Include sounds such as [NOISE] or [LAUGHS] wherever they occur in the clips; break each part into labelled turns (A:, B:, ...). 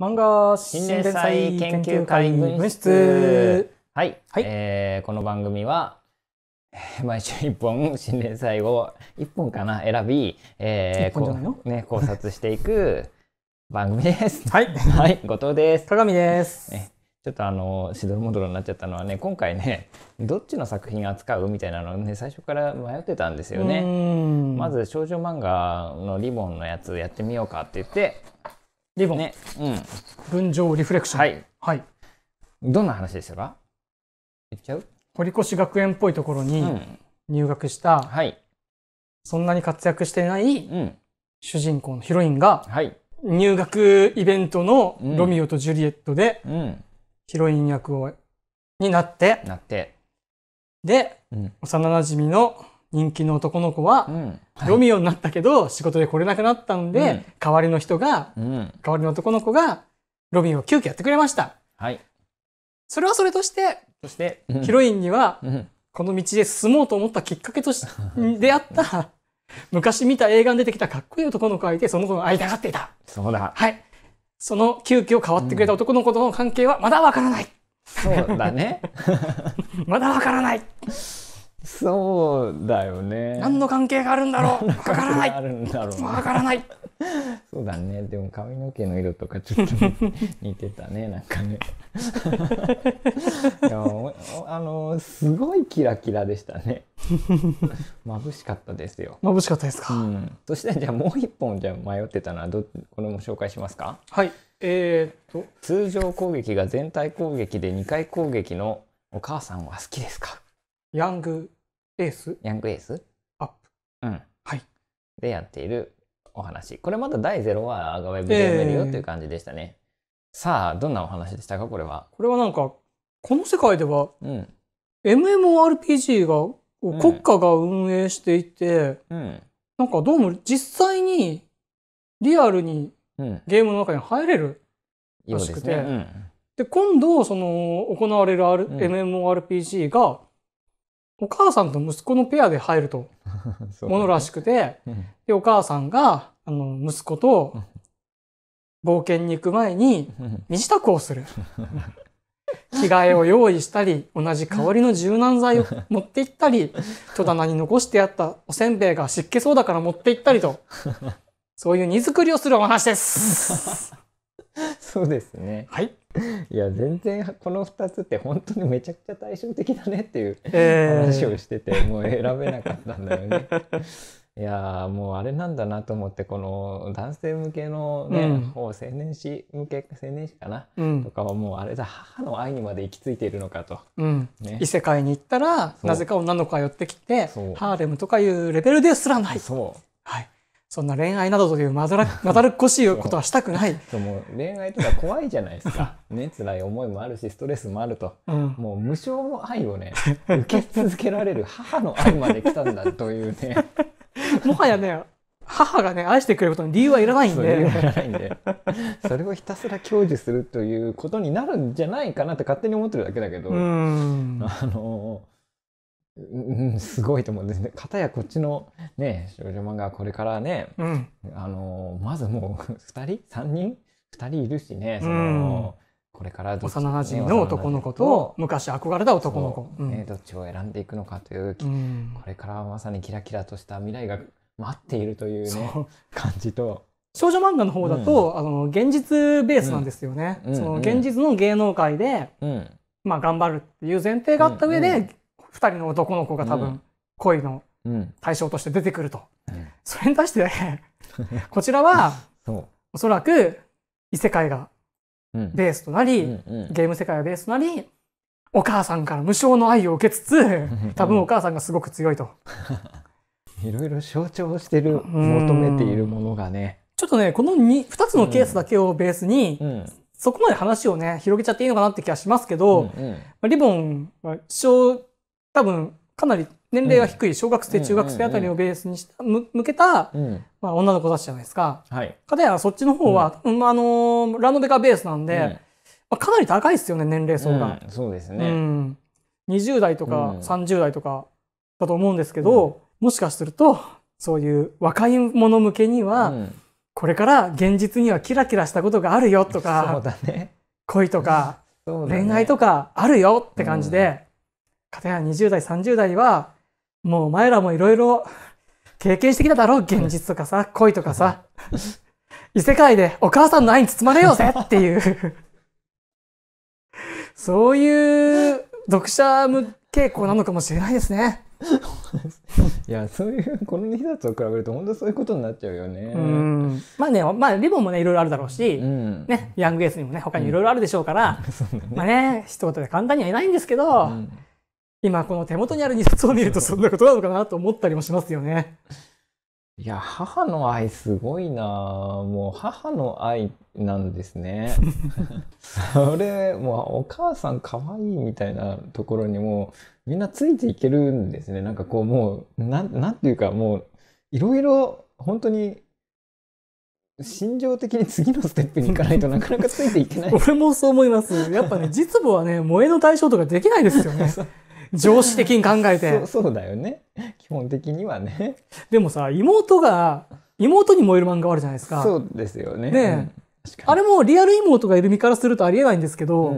A: 漫画新連載研究会分室
B: はい、はい、えー、この番組は [LAUGHS] 毎週1本新連載を1本かな選び、えー、こね、考察していく [LAUGHS] 番組です。はい、はい、後藤です。鏡です。ねちょっとあのしどろもどろになっちゃったのはね今回ねどっちの作品扱うみたいなのをね最初から迷ってたんですよね。まず少女漫画のリボンのやつやってみようかって言ってリボン、ねうん、
A: 分譲リフレクション、はい、はい、どんな話でしたか言っちゃう堀越学園っぽいところに入学した、うんはい、そんなに活躍してない主人公のヒロインが、はい、入学イベントの「ロミオとジュリエットで」うん。ヒロイン役をになってなってで、うん、幼馴染の人気の男の子は、ロミオになったけど仕事で来れなくなったんで、うん、代わりの人が、うん、代わりの男の子がロミオを急遽やってくれました。はい、それはそれとしてそして、うん、ヒロインには、この道で進もうと思ったきっかけとし出会った昔見た映画に出てきたかっこいい男の子がいてその子が会いたがっていた。そうだはいその急遽変わってくれた男の子との関係はまだわからない。そうだね。[LAUGHS] まだわからない。
B: そうだよね何
A: の関係があるんだろうわ
B: からないあるんだろうわ、からないそうだねでも髪の毛の色とかちょっと似てたね [LAUGHS] なんかねいや [LAUGHS] あのすごいキラキラでしたね [LAUGHS] 眩しかったですよ眩しかったですか、うん、そしてじゃあもう一本じゃ迷ってたのはどこれも紹介しますかはいえー、っと通常攻撃が全体攻撃で2回攻撃のお母さんは好きですかヤングエースヤングエースアップ。うん。はい。でやっているお話。これまだ第0話アガウェブで読めるよという感じでしたね。え
A: ー、さあ、どんなお話でしたか、これは。これはなんか、この世界では、うん、MMORPG が、国家が運営していて、うん、なんかどうも実際にリアルにゲームの中に入れる
B: らしくて、うん、で、ね
A: うん、今度その行われる、R うん、MMORPG がお母さんと息子のペアで入ると [LAUGHS] ものらしくて、でお母さんがあの息子と冒険に行く前に身支度をする着替えを用意したり同じ香りの柔軟剤を持って行ったり戸棚に残してあったおせんべいが湿気そうだから持って行ったりと [LAUGHS] そういう荷造りをするお話です。
B: [LAUGHS] そうですねはいいや全然この2つって本当にめちゃくちゃ対照的だねっていう話をしてて、えー、もう選べなかったんだよね。[LAUGHS] いやもうあれなんだなと思ってこの男性向けのね、うん、青年誌向け青年誌かな、うん、とかはもうあれだ母の愛にまで行き着いているのかと、
A: うんね、異世界に行ったらなぜか女の子が寄ってきてハーレムとかいうレベルですらないそう、はい、そんな恋愛などというまだら [LAUGHS] まだらっこしいことはしたくないもう恋愛と
B: か怖いじゃないですか [LAUGHS] ね辛い思いもあるしストレスもあると、うん、もう無償の愛をね受け続け
A: られる母の愛まで来たんだというね [LAUGHS] もはやね母がね愛してくれることに理由はいらないんでそれをひたすら
B: 享受するということになるんじゃないかなって勝手に思ってるだけだけどあのーうん、すごいと思うんですね。かたやこっちのね、少女漫画はこれからね、うん、あの、まずもう2人 ?3 人 ?2 人いるしね、その、うん、これから、幼馴染の男の子と
A: 昔憧れた男の子、ね、
B: どっちを選んでいくのかという、これからまさにキラキラとした未来が待っているというね、感じと。
A: 少女漫画の方だと、あの現実ベースなんですよね、その現実の芸能界で、まあ、頑張るっていう前提があった上で、2人の男の子が多分恋の対象として出てくると、それに対して、[LAUGHS] こちらはおそらく異世界がベースとなり、ゲーム世界がベースとなりお母さんから無償の愛を受けつつ [LAUGHS] 多分お母さんがすごく強いと。
B: [LAUGHS] いろいろ象徴して
A: る求めているものがね。ちょっとねこの 2, 2つのケースだけをベースに、うんうんそこまで話をね広げちゃっていいのかなって気がしますけど、うんうん、リボンは主張多分かなり年齢が低い小学生、中学生あたりをベースにした向けた、まあ、女の子たちじゃないですか。はい、かたやそっちの方は、うん、あのラノベがベースなんで、まあ、かなり高いですよね年齢層が、そうですね、うん、20代とか30代とかだと思うんですけど、もしかするとそういう若い者向けには、これから現実にはキラキラしたことがあるよとか、[LAUGHS] 恋とか、[LAUGHS] 恋愛とかあるよって感じで、片たや20代、30代は、もうお前らもいろいろ経験してきただろう。現実とかさ、恋とかさ。異世界でお母さんの愛に包まれようぜっていうそういう読者向傾向なのかもしれないですね。
B: いやそういうこの2冊を比べると本
A: 当そういうことになっちゃうよね。まあねまあリボンもねいろいろあるだろうし、うん、ね、ヤングエースにもね他にいろいろあるでしょうから、うんまあね一言で簡単には言えないんですけど、うん今この手元にある2冊を見るとそんなことなのかなと思ったりもしますよね。
B: [LAUGHS] いや母の愛すごいなもう母の愛なんですね [LAUGHS] それもうお母さんかわいいみたいなところにもうみんなついていけるんですねなんかこうもう何ていうかもういろい
A: ろ本当に心情的に次のステップに行かないとなかなかついていけない [LAUGHS] 俺もそう思いますやっぱね実母はね萌えの対象とかできないですよね常識的に考えてそうだよね基本的にはねでもさ妹が妹に燃える漫画あるじゃないですかそう
B: ですよねね、
A: うん、あれもリアル妹がいる身からするとありえないんですけど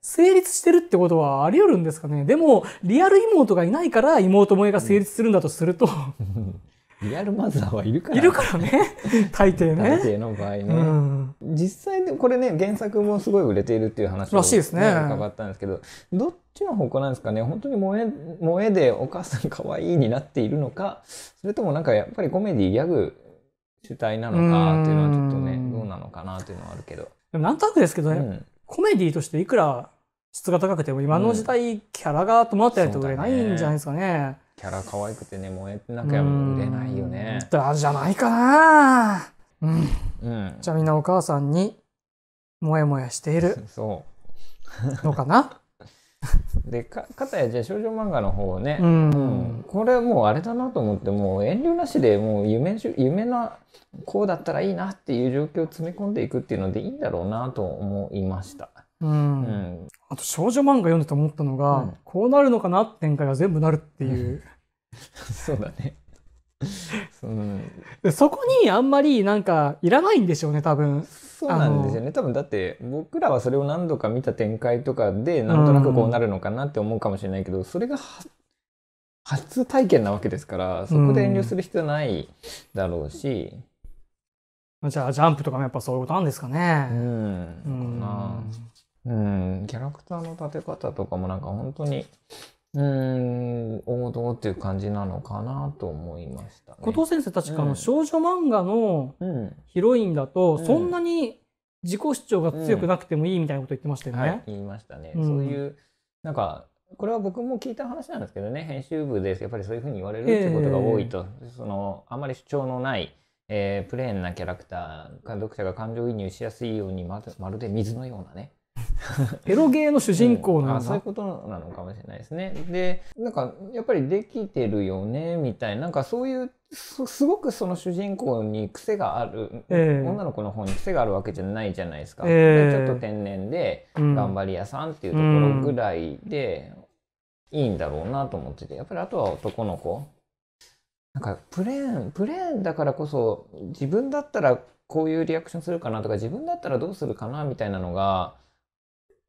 A: 成立してるってことはあり得るんですかねでもリアル妹がいないから妹萌えが成立するんだとすると、う
B: んリアルマザーはいるから、ね、いるからね。[LAUGHS] 大抵ね。大抵の場合ね。うん、実際でこれね、原作もすごい売れているっていう話を、ね、らしいですね。伺ったんですけど、どっちの方向なんですかね。本当に萌え、萌えでお母さん可愛いになっているのか、それともなんかやっぱりコメディギャグ主体なのかっていうのはちょっとね、うどうなのかなっていうのはあるけ
A: ど。でもなんとなくですけどね、うん、コメディとしていくら質が高くても今の時代キャラが伴ってないと売れないんじゃないですかね。うん
B: キャラ可愛くてね燃えてなきゃ売れないよねだじ
A: ゃないかなうん、うん、じゃあみんなお母さんにもやもやしている [LAUGHS] そうのかな
B: [LAUGHS] でかかたやじゃ少女漫画の方ね、うん、うん、これもうあれだなと思ってもう遠慮なしでもう夢夢なこうだったらいいなっていう状況を詰め込んでいくっていうのでいいんだろうなと思いました。
A: うん、あと少女漫画読んでて思ったのが、うん、こうなるのかなって展開が全部なるっていう、[LAUGHS] そうだねそそこにあんまりなんかいらないんでしょうね多分そうなんですよ
B: ね多分だって僕らはそれを何度か見た展開とかでなんとなくこうなるのかなって思うかもしれないけど、それが初体験なわけですからそこで遠慮す
A: る必要ない
B: だろうし、
A: うん、じゃあジャンプとかもやっぱそういうことなんですかねうん、うん、かなうん、キャラク
B: ターの立て方とかもなんか本当に、うん、王道っていう感じなのかなと思いました、
A: ね、後藤先生確か、の少女漫画のヒロインだと、そんなに自己主張が強くなくてもいいみたいなこと言ってましたよね。はい、言いましたね。そういうなんか
B: これは僕も聞いた話なんですけどね編集部でやっぱりそういうふうに言われるってことが多いと、えー、そのあまり主張のない、えー、プレーンなキャラクター読者が感情移入しやすいようにまるで水のようなね
A: [LAUGHS] エロゲーの主人公なんだ、うん、そういうこと
B: なのかもしれないですね。でなんかやっぱりできてるよねみたいななんかそういうすごくその主人公に癖がある、えー、女の子の方に癖があるわけじゃないじゃないですか。えー、ちょっと天然で頑張り屋さんっていうところぐらいでいいんだろうなと思っててやっぱりあとは男の子。なんかプレーンプレーンだからこそ自分だったらこういうリアクションするかなとか自分だったらどうするかなみたいなのが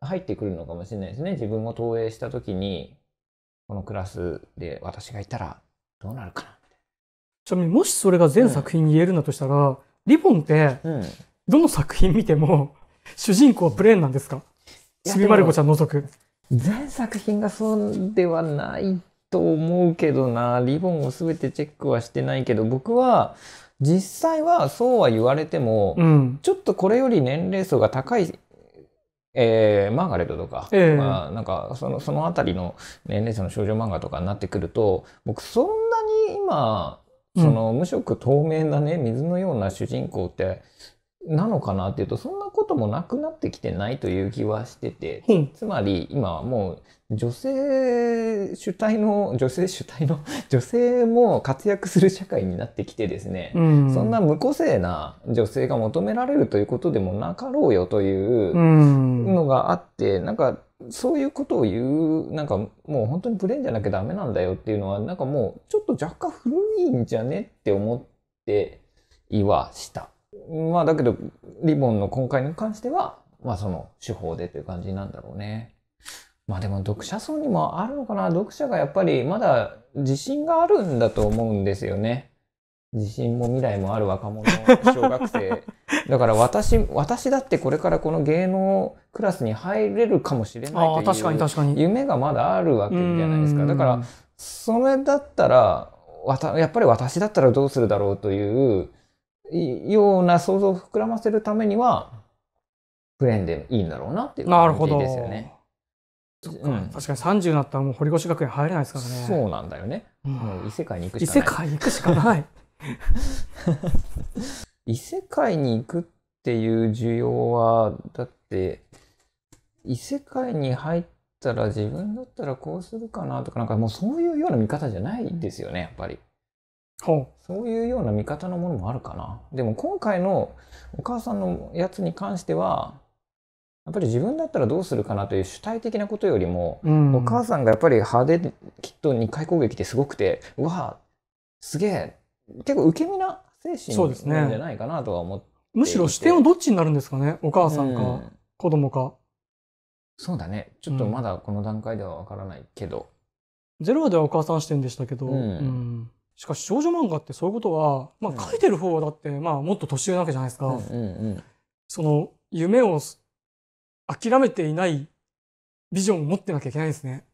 B: 入ってくるのかもしれないですね。自分を投影した時に、このクラスで私がいたらどうなるかな。
A: ちなみにもしそれが全作品に言えるんだとしたら、うん、リボンって、どの作品見ても主人公はプレーンなんですかちびまる子ちゃん除く。
B: 全作品がそうではないと思うけどな、リボンを全てチェックはしてないけど、僕は、実際はそうは言われても、うん、ちょっとこれより年齢層が高いえー、マーガレットとか、えー、まあ、なんかそのその辺りの年齢層の少女漫画とかになってくると僕そんなに今その無色透明なね水のような主人公ってなのかなっていうとそんなこともなくなってきてないという気はしてて、うん、つまり今はもう女性主体の [LAUGHS] 女性主体の [LAUGHS] 女性も活躍する社会になってきてですね、うん、そんな無個性な女性が求められるということでもなかろうよというのがあって、うん、なんかそういうことを言う、なんかもう本当にプレーンじゃなきゃダメなんだよっていうのは、なんかもうちょっと若干古いんじゃねって思っていはした。まあだけど、リボンの今回に関しては、まあその手法でという感じなんだろうね。まあでも読者層にもあるのかな読者がやっぱりまだ自信があるんだと思うんですよね。自信も未来もある若者、小学生。[LAUGHS] だから私、私だってこれからこの芸能クラスに入れるかもしれないという確かに確かに夢がまだあるわけじゃないですか。だから、それだったら、やっぱり私だったらどうするだろうという、ような想像を膨らませるためには、プレーンでいいんだろうなっ
A: ていう感じですよね。か、うん、確かに30になったらもう堀越学園入れないですからね。そうなんだよね。うん、もう異世界に行くしかない。異世界行くしかない。
B: [LAUGHS] 異世界に行くっていう需要は、だって、異世界に入ったら自分だったらこうするかなとか、なんかもうそういうような見方じゃないですよね、やっぱり。そういうような見方のものもあるかな。でも今回のお母さんのやつに関しては、やっぱり自分だったらどうするかなという主体的なことよりも、うん、お母さんがやっぱり派手できっと2回攻撃ってすごくてうわすげえ
A: 結構受け身な精神なんじゃないか
B: なとは思って、ね、
A: むしろ視点はどっちになるんですかねお母さんか、子供かそうだねちょっとまだこの段階ではわからないけど、うん、ゼロではお母さん視点でしたけど、うんしかし少女漫画ってそういうことは、まあ、書いてる方はだって、まあ、もっと年上なわけじゃないですか。うんうんうん、その夢を諦めていないビジョンを持ってなきゃいけないですね。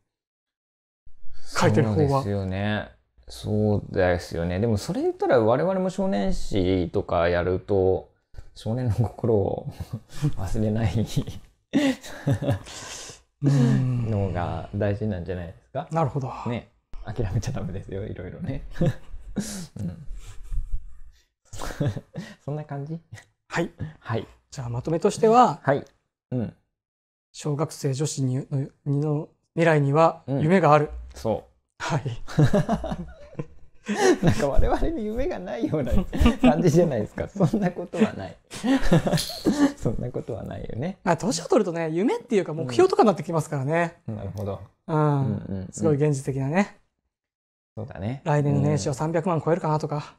A: 書いてる方は。そうです
B: よね。そうですよね。でもそれ言ったら我々も少年誌とかやると少年の心を忘れない [LAUGHS] のが大事なんじゃないですか。なるほど。ね。諦めちゃダメですよいろいろね、
A: [LAUGHS] うん、[LAUGHS] そんな感じはい、はい、じゃあまとめとしては、はいうん、小学生女子にの未来には夢がある、うん、そうはい [LAUGHS] なんか我々に夢がないような感じじゃないですか。そんなことはない。そんなことはないよね。あ、年を取るとね、夢っていうか目標とかになってきますからね。うん、なるほど。うん。、すごい現実的なね。
B: そうだね。来年の
A: 年収を300万超えるかなとか。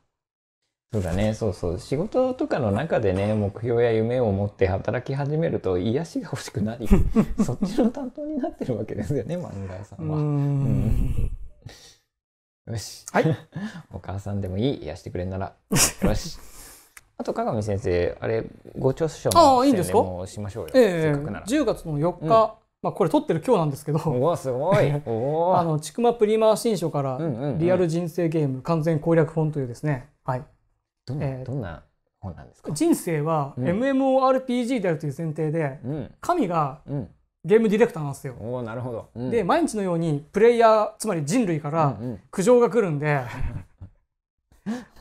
B: そうだね、そうそう。仕事とかの中でね、目標や夢を持って働き始めると、癒しが欲しくなり、[LAUGHS] そっちの担当になってるわけですよね、漫画さん
A: は。うんよし。はい。[LAUGHS]
B: お母さんでもいい、癒してくれんなら。よし。[LAUGHS] あと、鏡先生、あれ、ご著書の宣伝もしましょうよ。あいいんですかええー、
A: 10月の4日、まあ、これ撮ってる今日なんですけどおすごい [LAUGHS] あのちくまプリマー新書から「リアル人生ゲーム完全攻略本」というですね、はいどんえー、どんな本なんですか人生は MMORPG であるという前提で、うん、神がゲームディレクターなんですよ。おなるほど、うん、で毎日のようにプレイヤーつまり人類から苦情が来るんで、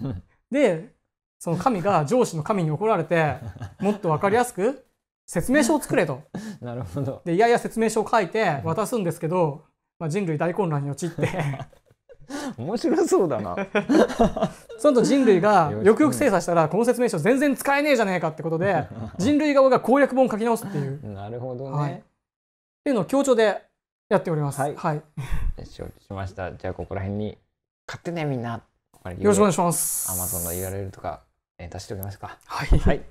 A: うんうん、でその神が上司の神に怒られてもっと分かりやすく説明書を作れと。
B: [LAUGHS] なるほど
A: でいやいや説明書を書いて渡すんですけど、まあ、人類大混乱に陥って [LAUGHS] 面白そうだな [LAUGHS] そのと人類がよくよく精査したらこの説明書全然使えねえじゃねえかってことで人類側が攻略本を書き直すっていう。なるほどね、はい、っていうのを強調でやっております。はい、はい、
B: 承知しましたじゃあここら辺に
A: 買ってねみんなよろしくお願いします。アマゾン
B: の URL とか、えー、出しておきますか。はい、はい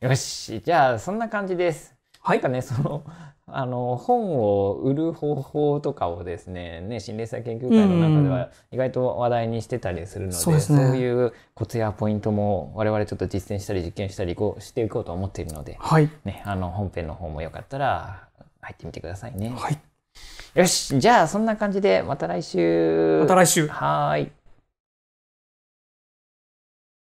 B: よし、じゃあそんな感じです。はい。なんかね、その、あの、本を売る方法とかをですね、ね、心霊祭研究会の中では意外と話題にしてたりするので、うん、そう、ね、いうコツやポイントも我々ちょっと実践したり実験したりこうしていこうと思っているので、はい。ね、あの、本編の方もよかったら入ってみてくださいね。はい。よし、じゃ
A: あそんな感じでまた来週。また来週。はい。